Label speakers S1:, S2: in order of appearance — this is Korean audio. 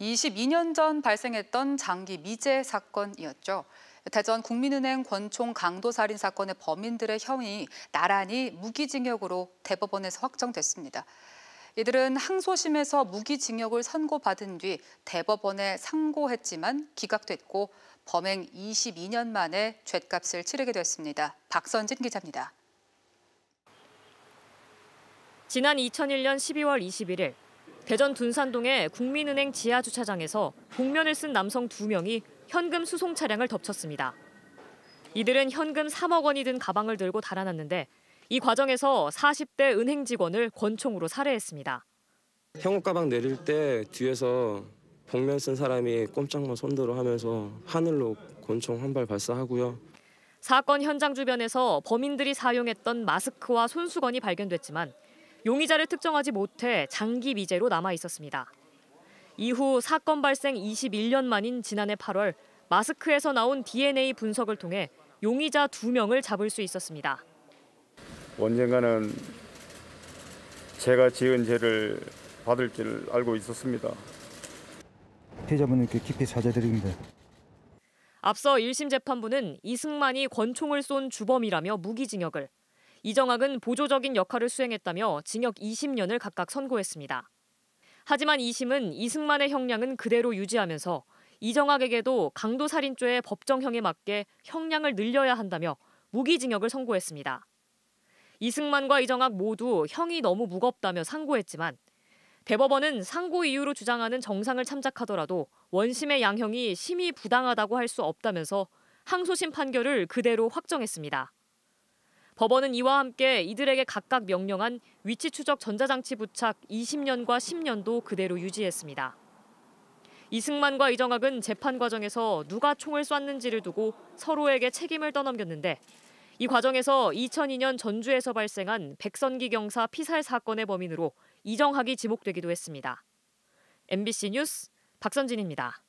S1: 22년 전 발생했던 장기 미제 사건이었죠. 대전 국민은행 권총 강도 살인 사건의 범인들의 형이 나란히 무기징역으로 대법원에서 확정됐습니다. 이들은 항소심에서 무기징역을 선고받은 뒤 대법원에 상고했지만 기각됐고 범행 22년 만에 죗값을 치르게 됐습니다. 박선진 기자입니다.
S2: 지난 2001년 12월 21일 대전 둔산동의 국민은행 지하 주차장에서 복면을 쓴 남성 2명이 현금 수송 차량을 덮쳤습니다. 이들은 현금 3억 원이 든 가방을 들고 달아났는데 이 과정에서 40대 은행 직원을 권총으로 살해했습니다.
S1: 형우 가방 내릴 때 뒤에서 복면 쓴 사람이 꼼짝만 손들어 하면서 하늘로 권총 한 발 발사하고요.
S2: 사건 현장 주변에서 범인들이 사용했던 마스크와 손수건이 발견됐지만 용의자를 특정하지 못해 장기 미제로 남아 있었습니다. 이후 사건 발생 21년 만인 지난해 8월 마스크에서 나온 DNA 분석을 통해 용의자 2명을 잡을 수 있었습니다.
S1: 언젠가는 제가 지은 죄를 받을 줄 알고 있었습니다. 피자분께 깊이 사죄드립니다.
S2: 앞서 1심 재판부는 이승만이 권총을 쏜 주범이라며 무기징역을, 이정학은 보조적인 역할을 수행했다며 징역 20년을 각각 선고했습니다. 하지만 이심은 이승만의 형량은 그대로 유지하면서 이정학에게도 강도살인죄의 법정형에 맞게 형량을 늘려야 한다며 무기징역을 선고했습니다. 이승만과 이정학 모두 형이 너무 무겁다며 상고했지만 대법원은 상고 이유로 주장하는 정상을 참작하더라도 원심의 양형이 심히 부당하다고 할 수 없다면서 항소심 판결을 그대로 확정했습니다. 법원은 이와 함께 이들에게 각각 명령한 위치 추적 전자장치 부착 20년과 10년도 그대로 유지했습니다. 이승만과 이정학은 재판 과정에서 누가 총을 쐈는지를 두고 서로에게 책임을 떠넘겼는데 이 과정에서 2002년 전주에서 발생한 백선기 경사 피살 사건의 범인으로 이정학이 지목되기도 했습니다. MBC 뉴스 박선진입니다.